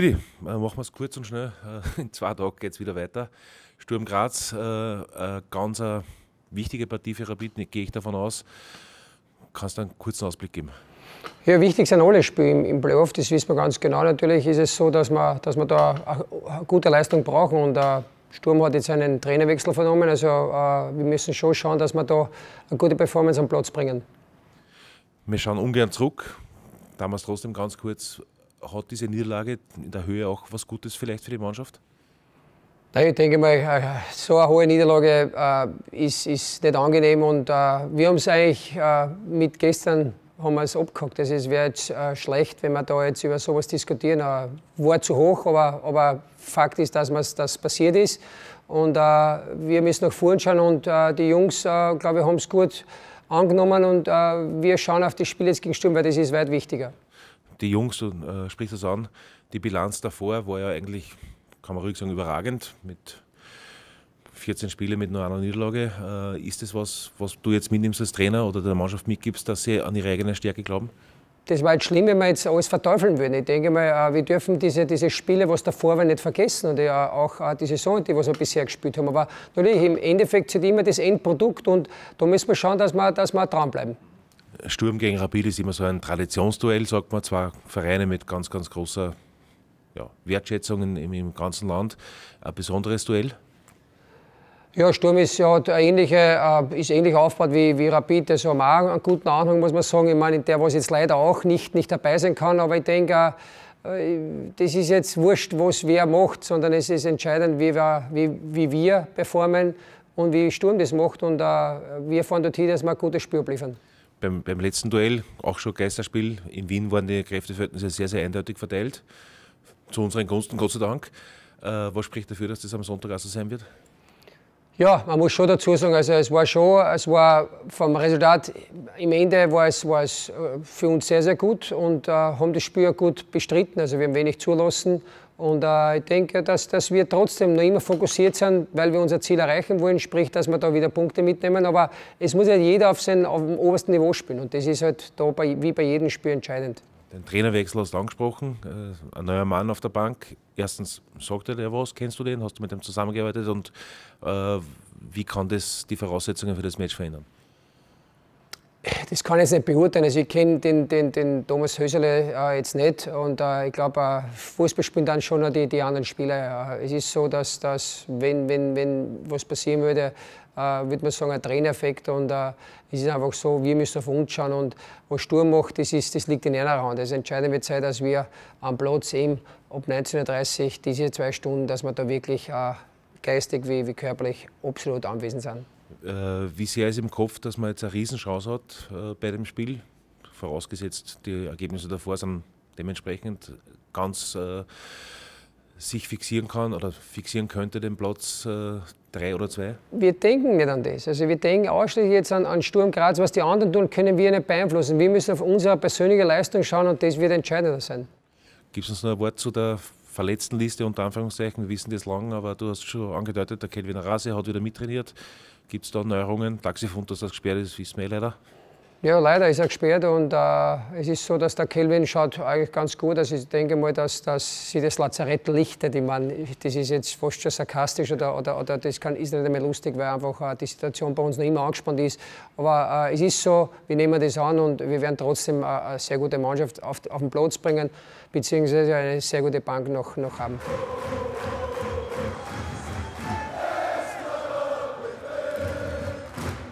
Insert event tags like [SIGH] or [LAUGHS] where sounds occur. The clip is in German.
Didi, äh, machen wir es kurz und schnell. Äh, [LAUGHS] in zwei Tagen geht es wieder weiter. Sturm Graz, äh, äh ganz eine wichtige Partie für Rapid, gehe ich davon aus. Kannst du einen kurzen Ausblick geben? Ja, wichtig sind alle Spiele im, Playoff, das wissen wir ganz genau. Natürlich ist es so, dass wir, dass wir da eine gute Leistung brauchen und äh, Sturm hat jetzt einen Trainerwechsel vernommen, also äh, wir müssen schon schauen, dass wir da eine gute Performance am Platz bringen. Wir schauen ungern zurück, damals trotzdem ganz kurz hat diese Niederlage in der Höhe auch was Gutes vielleicht für die Mannschaft? Ich denke mal, äh, so eine hohe Niederlage äh, ist, ist nicht angenehm und äh, wir haben es eigentlich äh, mit gestern haben wir abgehakt. es wäre jetzt äh, schlecht, wenn wir da jetzt über sowas diskutieren. Äh, war zu hoch, aber, aber Fakt ist, dass das passiert ist. Und wir müssen nach vorne schauen und die Jungs, glaube ich, haben es gut angenommen und wir schauen auf das Spiel jetzt gegen Sturm, weil das ist weit wichtiger die Jungs, du äh, sprichst das an, die Bilanz davor war ja eigentlich, kann man ruhig sagen, überragend mit 14 Spielen mit nur einer Niederlage. Äh, ist das was, was du jetzt mitnimmst als Trainer oder der Mannschaft mitgibst, dass sie an ihre eigene Stärke glauben? Das war jetzt schlimm, wenn wir jetzt alles verteufeln würden. Ich denke mal, äh, wir dürfen diese, diese Spiele, was davor war, nicht vergessen. Und ja, auch äh, die Saison, die wir bisher gespielt haben. Aber natürlich, im Endeffekt sind immer das Endprodukt und da müssen wir schauen, dass wir, dass wir dranbleiben. Sturm gegen Rapid ist immer so ein Traditionsduell, sagt man. Zwei Vereine mit ganz, ganz großer ja, Wertschätzung im, im ganzen Land. Ein besonderes Duell? Ja, Sturm ist ja ähnliche, äh, ist ähnlich aufgebaut wie, wie Rapid. Also haben auch einen guten Anhang, muss man sagen. Ich meine, in der was jetzt leider auch nicht, nicht dabei sein kann, aber ich denke, äh, das ist jetzt wurscht, was wer macht, sondern es ist entscheidend, wie wir, wie, wie wir performen und wie Sturm das macht. Und äh, wir fahren dorthin, dass wir ein gutes Spiel abliefern beim, beim letzten Duell, auch schon Geisterspiel, in Wien waren die Kräfteverhältnisse sehr, sehr eindeutig verteilt. Zu unseren Gunsten, Gott sei Dank. Äh, was spricht dafür, dass das am Sonntag auch so sein wird? Ja, man muss schon dazu sagen, also es war schon, es war vom Resultat im Ende war es, war es äh, für uns sehr, sehr gut und äh, haben das Spiel gut bestritten. Also wir haben wenig zulassen und äh, ich denke, dass, dass wir trotzdem noch immer fokussiert sind, weil wir unser Ziel erreichen wollen, sprich, dass wir da wieder Punkte mitnehmen. Aber es muss ja jeder auf, sein, auf dem obersten Niveau spielen und das ist halt da bei, wie bei jedem Spiel entscheidend. Den Trainerwechsel hast du angesprochen, äh, ein neuer Mann auf der Bank. Erstens, sagt er dir was? Kennst du den? Hast du mit dem zusammengearbeitet? Und äh, wie kann das die Voraussetzungen für das Match verändern? das kann ich jetzt nicht beurteilen. Also ich kenne den, den, den Thomas Hösele äh, jetzt nicht und äh, ich glaube, äh, Fußball spielen dann schon noch die, die anderen Spieler. Äh, es ist so, dass, dass wenn, wenn, wenn was passieren würde, äh, würde man sagen, ein Trainereffekt und äh, es ist einfach so, wir müssen auf uns schauen und was Sturm macht, das, ist, das liegt in einer Hand. Das also Entscheidende wird sein, dass wir am Platz eben ab 19.30 Uhr diese zwei Stunden, dass wir da wirklich geistig wie, wie körperlich absolut anwesend sind. Äh, wie sehr ist im Kopf, dass man jetzt eine Riesenchance hat äh, bei dem Spiel, vorausgesetzt die Ergebnisse davor sind dementsprechend ganz äh, sich fixieren kann oder fixieren könnte den Platz äh, drei oder zwei? Wir denken nicht an das. Also wir denken ausschließlich jetzt an, an Sturm Graz. Was die anderen tun, können wir nicht beeinflussen. Wir müssen auf unsere persönliche Leistung schauen und das wird entscheidender sein. Gibt es uns noch ein Wort zu der Verletztenliste unter Anführungszeichen. Wir wissen das lang, aber du hast schon angedeutet, der Kelvin Rase hat wieder mittrainiert. Gibt es da Neuerungen? Taxifund, dass das gesperrt ist, wissen wir leider. Ja, leider ist er gesperrt und äh, es ist so, dass der Kelvin schaut eigentlich ganz gut. Also ich denke mal, dass, dass sie das Lazarett lichtet. Ich meine, das ist jetzt fast schon sarkastisch oder, oder, oder das kann, ist nicht mehr lustig, weil einfach äh, die Situation bei uns noch immer angespannt ist. Aber äh, es ist so, wir nehmen das an und wir werden trotzdem äh, eine sehr gute Mannschaft auf, auf den Platz bringen, beziehungsweise eine sehr gute Bank noch, noch haben.